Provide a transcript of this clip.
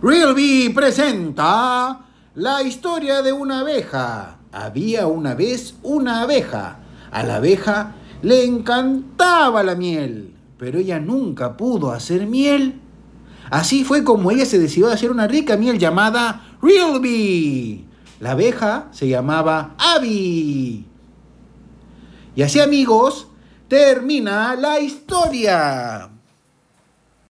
Bee presenta la historia de una abeja. Había una vez una abeja. A la abeja le encantaba la miel, pero ella nunca pudo hacer miel. Así fue como ella se decidió a hacer una rica miel llamada Realby. La abeja se llamaba Abby. Y así amigos, termina la historia.